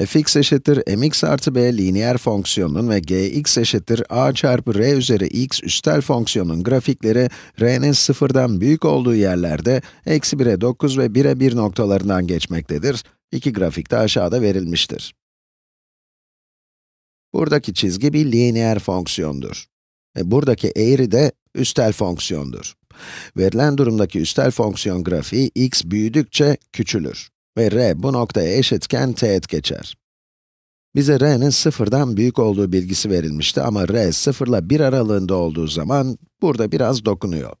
fx eşittir mx artı b lineer fonksiyonun ve gx eşittir a çarpı r üzeri x üstel fonksiyonun grafikleri r'nin sıfırdan büyük olduğu yerlerde eksi 1'e 9 ve 1'e 1 noktalarından geçmektedir. İki grafik de aşağıda verilmiştir. Buradaki çizgi bir lineer fonksiyondur. Ve buradaki eğri de üstel fonksiyondur. Verilen durumdaki üstel fonksiyon grafiği x büyüdükçe küçülür ve r bu noktaya eşitken teğet geçer. Bize r'nin sıfırdan büyük olduğu bilgisi verilmişti ama r sıfırla bir aralığında olduğu zaman burada biraz dokunuyor.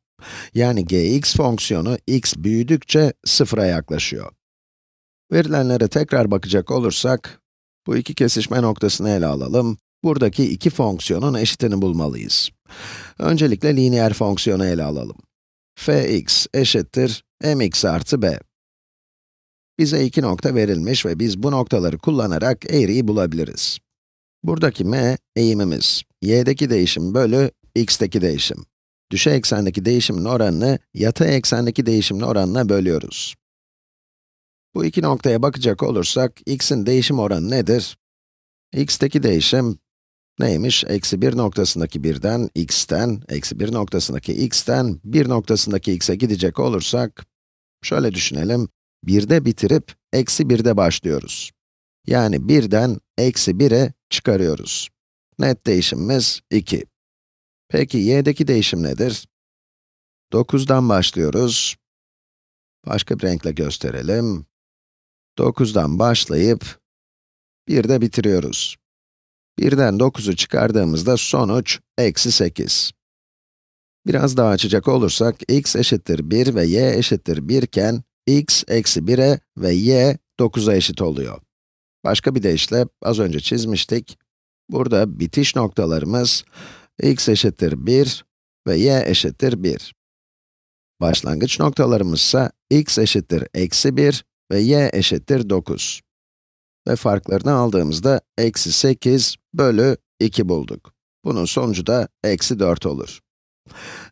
Yani gx fonksiyonu x büyüdükçe sıfıra yaklaşıyor. Verilenlere tekrar bakacak olursak, bu iki kesişme noktasını ele alalım. Buradaki iki fonksiyonun eşitini bulmalıyız. Öncelikle lineer fonksiyonu ele alalım. fx eşittir mx artı b. Bize iki nokta verilmiş ve biz bu noktaları kullanarak eğriyi bulabiliriz. Buradaki m, eğimimiz. y'deki değişim bölü x'teki değişim. Düşey eksendeki değişimin oranını, yatay eksendeki değişimin oranına bölüyoruz. Bu iki noktaya bakacak olursak, x'in değişim oranı nedir? x'teki değişim neymiş? Eksi 1 noktasındaki 1'den x'ten, eksi 1 noktasındaki x'ten 1 noktasındaki x'e gidecek olursak, şöyle düşünelim, 1'de bitirip eksi 1'de başlıyoruz. Yani 1'den eksi 1'e çıkarıyoruz. Net değişimimiz 2. Peki y'deki değişim nedir? 9'dan başlıyoruz. Başka bir renkle gösterelim. 9'dan başlayıp 1'de bitiriyoruz. 1'den 9'u çıkardığımızda sonuç eksi 8. Biraz daha açacak olursak, x eşittir 1 ve y eşittir 1 iken, x eksi 1'e ve y 9'a eşit oluyor. Başka bir deyişle, az önce çizmiştik. Burada bitiş noktalarımız x eşittir 1 ve y eşittir 1. Başlangıç noktalarımız ise x eşittir eksi 1 ve y eşittir 9. Ve farklarını aldığımızda eksi 8 bölü 2 bulduk. Bunun sonucu da eksi 4 olur.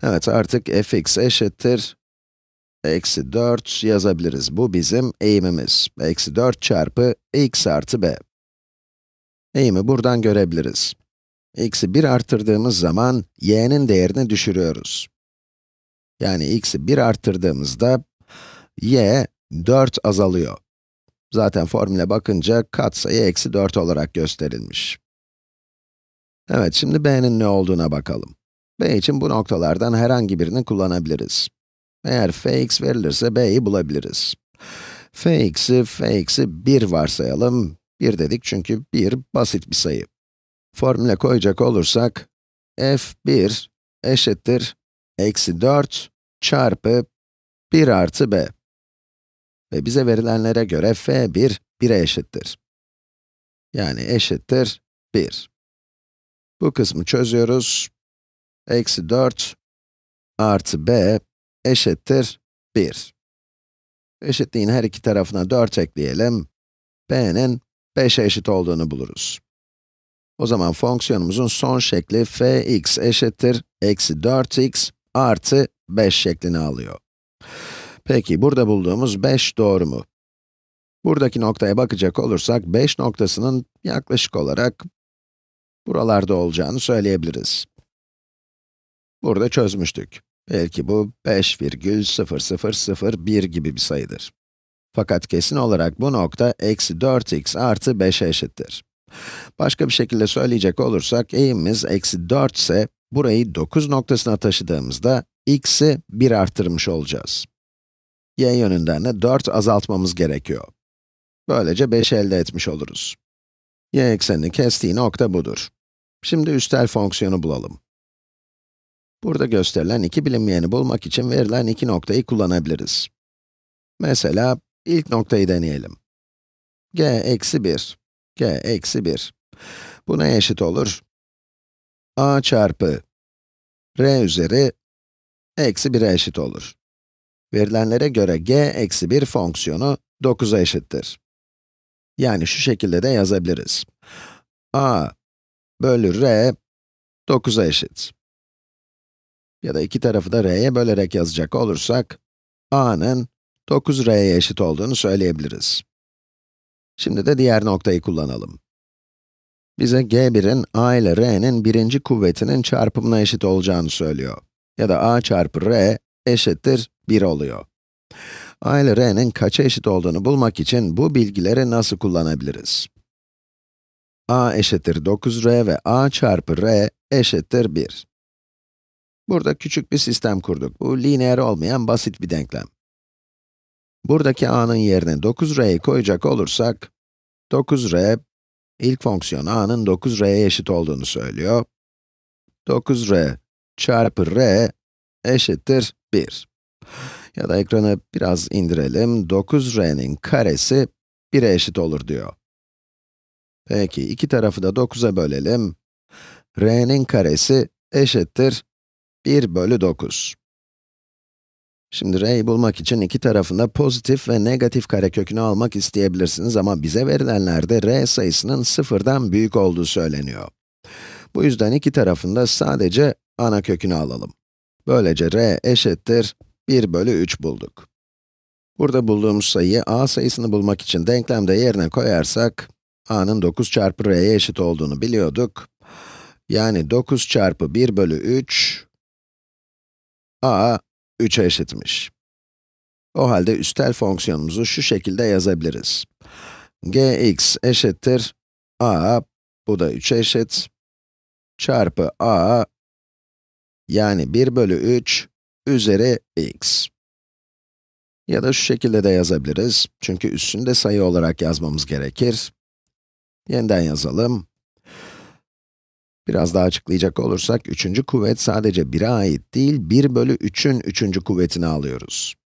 Evet, artık fx eşittir Eksi 4 yazabiliriz. Bu bizim eğimimiz. Eksi 4 çarpı x artı b. Eğimi buradan görebiliriz. x'i 1 arttırdığımız zaman y'nin değerini düşürüyoruz. Yani x'i 1 arttırdığımızda y 4 azalıyor. Zaten formüle bakınca katsayı eksi 4 olarak gösterilmiş. Evet, şimdi b'nin ne olduğuna bakalım. b için bu noktalardan herhangi birini kullanabiliriz. Eğer fx verilirse b'yi bulabiliriz. fx'i, fx'i 1 varsayalım. 1 dedik çünkü 1 basit bir sayı. Formüle koyacak olursak, f1 eşittir eksi 4 çarpı 1 artı b. Ve bize verilenlere göre f1 1'e eşittir. Yani eşittir 1. Bu kısmı çözüyoruz. Eksi 4 artı b eşittir 1. Eşitliğin her iki tarafına 4 ekleyelim. b'nin 5'e eşit olduğunu buluruz. O zaman fonksiyonumuzun son şekli fx eşittir eksi 4x artı 5 şeklini alıyor. Peki, burada bulduğumuz 5 doğru mu? Buradaki noktaya bakacak olursak, 5 noktasının yaklaşık olarak buralarda olacağını söyleyebiliriz. Burada çözmüştük. Belki bu 5,0001 gibi bir sayıdır. Fakat kesin olarak bu nokta eksi 4x artı 5'e eşittir. Başka bir şekilde söyleyecek olursak, eğimimiz eksi 4 ise, burayı 9 noktasına taşıdığımızda, x'i 1 arttırmış olacağız. y yönünden de 4 azaltmamız gerekiyor. Böylece 5 elde etmiş oluruz. y eksenini kestiği nokta budur. Şimdi üstel fonksiyonu bulalım. Burada gösterilen iki bilinmeyeni bulmak için verilen iki noktayı kullanabiliriz. Mesela ilk noktayı deneyelim. g eksi 1, g eksi 1. Buna eşit olur. a çarpı r üzeri eksi 1'e eşit olur. Verilenlere göre g eksi 1 fonksiyonu 9'a eşittir. Yani şu şekilde de yazabiliriz. a bölü r 9'a eşit ya da iki tarafı da r'ye bölerek yazacak olursak, a'nın 9r'ye eşit olduğunu söyleyebiliriz. Şimdi de diğer noktayı kullanalım. Bize g1'in a ile r'nin birinci kuvvetinin çarpımına eşit olacağını söylüyor. Ya da a çarpı r eşittir 1 oluyor. a ile r'nin kaça eşit olduğunu bulmak için bu bilgileri nasıl kullanabiliriz? a eşittir 9r ve a çarpı r eşittir 1. Burada küçük bir sistem kurduk. Bu lineer olmayan basit bir denklem. Buradaki a'nın yerine 9r'yi koyacak olursak, 9r, ilk fonksiyon a'nın 9r'ye eşit olduğunu söylüyor. 9r çarpı r eşittir 1. Ya da ekranı biraz indirelim, 9r'nin karesi 1'e eşit olur diyor. Peki, iki tarafı da 9'a bölelim. r'nin karesi eşittir 1 bölü 9. Şimdi r'yi bulmak için iki tarafında pozitif ve negatif karekökünü almak isteyebilirsiniz ama bize verilenlerde r sayısının sıfırdan büyük olduğu söyleniyor. Bu yüzden iki tarafında sadece ana kökünü alalım. Böylece r eşittir 1 bölü 3 bulduk. Burada bulduğumuz sayıyı a sayısını bulmak için denklemde yerine koyarsak, a'nın 9 çarpı r'ye eşit olduğunu biliyorduk. Yani 9 çarpı 1 bölü 3, a 3'e eşitmiş. O halde üstel fonksiyonumuzu şu şekilde yazabiliriz. gx eşittir a, bu da 3'e eşit, çarpı a, yani 1 bölü 3 üzeri x. Ya da şu şekilde de yazabiliriz, çünkü üstünü de sayı olarak yazmamız gerekir. Yeniden yazalım. Biraz daha açıklayacak olursak, üçüncü kuvvet sadece 1'e ait değil, 1 bölü 3'ün üçüncü kuvvetini alıyoruz.